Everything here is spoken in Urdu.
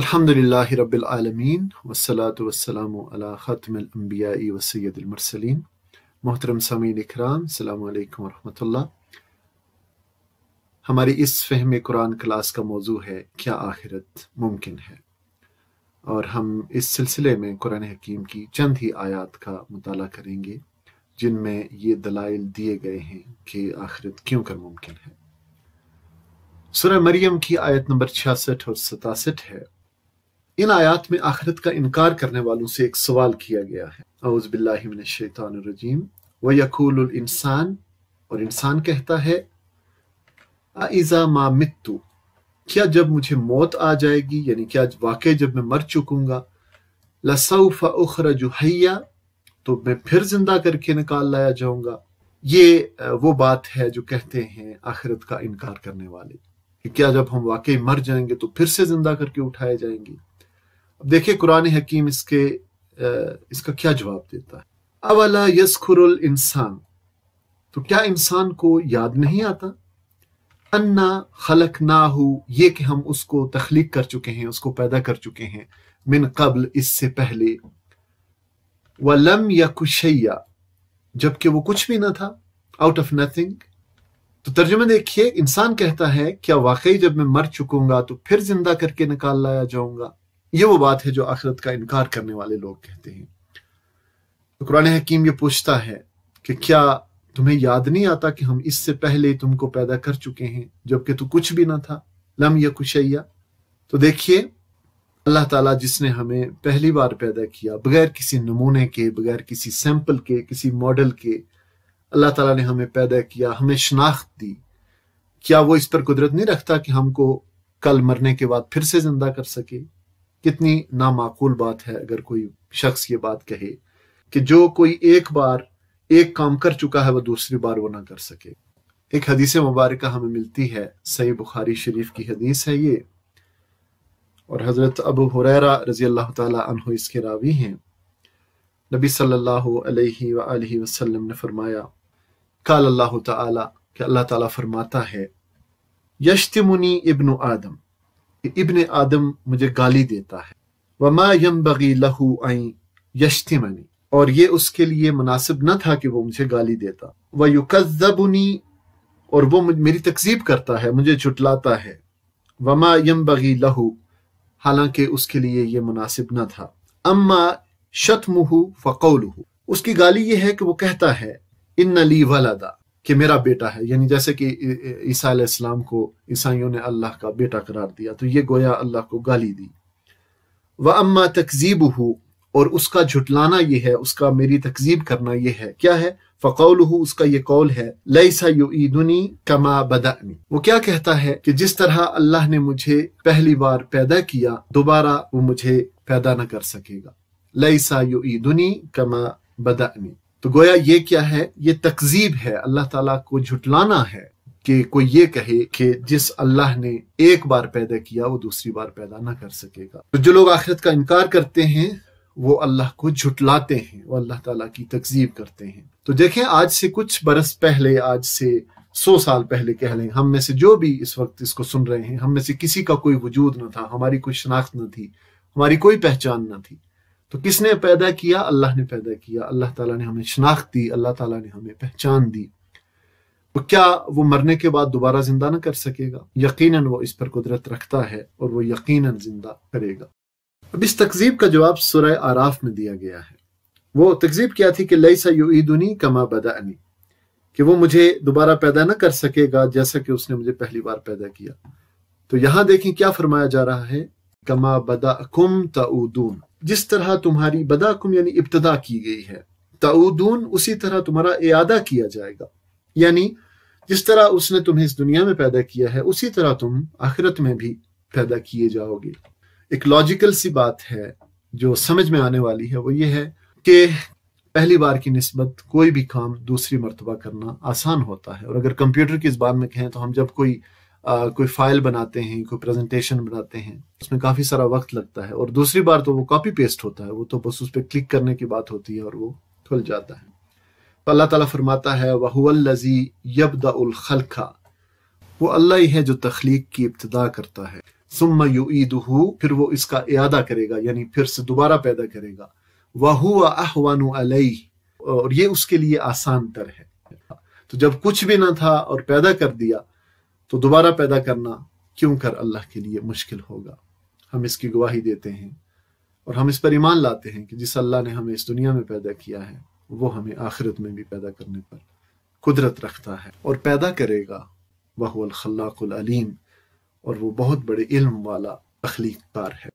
الحمد للہ رب العالمین وسلاۃ وسلام ولابیاد المرسلين محترم سامعین اکرام السلام علیکم ورحمۃ اللہ ہماری اس فہم قرآن کلاس کا موضوع ہے کیا آخرت ممکن ہے اور ہم اس سلسلے میں قرآن حکیم کی چند ہی آیات کا مطالعہ کریں گے جن میں یہ دلائل دیے گئے ہیں کہ آخرت کیوں کر ممکن ہے سورہ مریم کی آیت نمبر 66 اور 67 ہے ان آیات میں آخرت کا انکار کرنے والوں سے ایک سوال کیا گیا ہے اعوذ باللہ من الشیطان الرجیم ویقول الانسان اور انسان کہتا ہے اعیزہ ما متو کیا جب مجھے موت آ جائے گی یعنی کیا واقع جب میں مر چکوں گا لسوف اخرج حیع تو میں پھر زندہ کر کے نکال لیا جاؤں گا یہ وہ بات ہے جو کہتے ہیں آخرت کا انکار کرنے والے کہ کیا جب ہم واقعی مر جائیں گے تو پھر سے زندہ کر کے اٹھائے جائیں گے دیکھیں قرآن حکیم اس کے اس کا کیا جواب دیتا ہے اولا یسخر الانسان تو کیا انسان کو یاد نہیں آتا انا خلق نہ ہو یہ کہ ہم اس کو تخلیق کر چکے ہیں اس کو پیدا کر چکے ہیں من قبل اس سے پہلے ولم یا کشیا جبکہ وہ کچھ بھی نہ تھا آؤٹ آف نتھنگ تو ترجمہ دیکھیے انسان کہتا ہے کیا واقعی جب میں مر چکوں گا تو پھر زندہ کر کے نکال لایا جاؤں گا یہ وہ بات ہے جو آخرت کا انکار کرنے والے لوگ کہتے ہیں تو قرآن حکیم یہ پوچھتا ہے کہ کیا تمہیں یاد نہیں آتا کہ ہم اس سے پہلے تم کو پیدا کر چکے ہیں جب کہ تو کچھ بھی نہ تھا لم یا کشیا تو دیکھیے اللہ تعالیٰ جس نے ہمیں پہلی بار پیدا کیا بغیر کسی نمونے کے بغیر کسی سیمپل کے کسی ماڈل کے اللہ تعالیٰ نے ہمیں پیدا کیا ہمیں شناخت دی کیا وہ اس پر قدرت نہیں رکھتا کہ ہم کو کل مرنے کے بعد پھر سے زندہ کر سکے کتنی نامعقول بات ہے اگر کوئی شخص یہ بات کہے کہ جو کوئی ایک بار ایک کام کر چکا ہے وہ دوسری بار وہ نہ کر سکے ایک حدیث مبارکہ ہمیں ملتی ہے صحیح بخاری شریف کی حدیث ہے یہ اور حضرت ابو حریرہ رضی اللہ تعالیٰ اس کے راوی ہیں نبی صلی اللہ علیہ وآلہ وسلم نے فرمایا قال اللہ تعالیٰ کہ اللہ تعالیٰ فرماتا ہے یشتمنی ابن آدم کہ ابن آدم مجھے گالی دیتا ہے وما منی اور یہ اس کے لیے مناسب نہ تھا کہ وہ مجھے گالی دیتا وہ اور وہ میری تقسیب کرتا ہے مجھے جٹلاتا ہے وما یم بگی لہو حالانکہ اس کے لیے یہ مناسب نہ تھا اما اس کی گالی یہ ہے کہ وہ کہتا ہے ان لی ودا کہ میرا بیٹا ہے یعنی جیسے کہ عیسیٰ علیہ السلام کو عیسائیوں نے اللہ کا بیٹا قرار دیا تو یہ گویا اللہ کو گالی دی وہ اما تکزیب ہو اور اس کا جھٹلانا یہ ہے اس کا میری تقزیب کرنا یہ ہے کیا ہے فقول ہو اس کا یہ قول ہے لئی سا ایدنی کما بدا وہ کیا کہتا ہے کہ جس طرح اللہ نے مجھے پہلی بار پیدا کیا دوبارہ وہ مجھے پیدا نہ کر سکے گا لئی یو ایدنی کما بدا تو گویا یہ کیا ہے یہ تقزیب ہے اللہ تعالیٰ کو جھٹلانا ہے کہ کوئی یہ کہے کہ جس اللہ نے ایک بار پیدا کیا وہ دوسری بار پیدا نہ کر سکے گا تو جو لوگ آخرت کا انکار کرتے ہیں وہ اللہ کو جھٹلاتے ہیں وہ اللہ تعالیٰ کی تقزیب کرتے ہیں تو دیکھیں آج سے کچھ برس پہلے آج سے سو سال پہلے کہہ لیں ہم میں سے جو بھی اس وقت اس کو سن رہے ہیں ہم میں سے کسی کا کوئی وجود نہ تھا ہماری کوئی شناخت نہ تھی ہماری کوئی پہچان نہ تھی تو کس نے پیدا کیا اللہ نے پیدا کیا اللہ تعالیٰ نے ہمیں شناخت دی اللہ تعالیٰ نے ہمیں پہچان دی تو کیا وہ مرنے کے بعد دوبارہ زندہ نہ کر سکے گا یقیناً وہ اس پر قدرت رکھتا ہے اور وہ یقیناً زندہ کرے گا اب اس تقزیب کا جواب سورہ آراف میں دیا گیا ہے وہ تقزیب کیا تھی کہ لئی سا سید کما بدا انی کہ وہ مجھے دوبارہ پیدا نہ کر سکے گا جیسا کہ اس نے مجھے پہلی بار پیدا کیا تو یہاں دیکھیں کیا فرمایا جا رہا ہے کما بدا کم تون جس طرح تمہاری بدا کم یعنی ابتدا کی گئی ہے تعودون اسی طرح تمہارا اعادہ کیا جائے گا یعنی جس طرح اس اس نے تمہیں دنیا میں پیدا کیا ہے اسی طرح تم آخرت میں بھی پیدا کیے جاؤ گے ایک لاجیکل سی بات ہے جو سمجھ میں آنے والی ہے وہ یہ ہے کہ پہلی بار کی نسبت کوئی بھی کام دوسری مرتبہ کرنا آسان ہوتا ہے اور اگر کمپیوٹر کی اس بار میں کہیں تو ہم جب کوئی کوئی فائل بناتے ہیں کوئی پریزنٹیشن بناتے ہیں اس میں کافی سارا وقت لگتا ہے اور دوسری بار تو وہ کاپی پیسٹ ہوتا ہے وہ تو بس اس پہ کلک کرنے کی بات ہوتی ہے اور وہ کھل جاتا ہے تو اللہ تعالیٰ فرماتا ہے وہ وہ الزی اللہ ہی ہے جو تخلیق کی ابتدا کرتا ہے ثم یو عید پھر وہ اس کا ارادہ کرے گا یعنی پھر سے دوبارہ پیدا کرے گا علیہ اور یہ اس کے لیے آسان تر ہے تو جب کچھ بھی نہ تھا اور پیدا کر دیا تو دوبارہ پیدا کرنا کیوں کر اللہ کے لیے مشکل ہوگا ہم اس کی گواہی دیتے ہیں اور ہم اس پر ایمان لاتے ہیں کہ جس اللہ نے ہمیں اس دنیا میں پیدا کیا ہے وہ ہمیں آخرت میں بھی پیدا کرنے پر قدرت رکھتا ہے اور پیدا کرے گا وہ الخلاق العلیم اور وہ بہت بڑے علم والا اخلیق کار ہے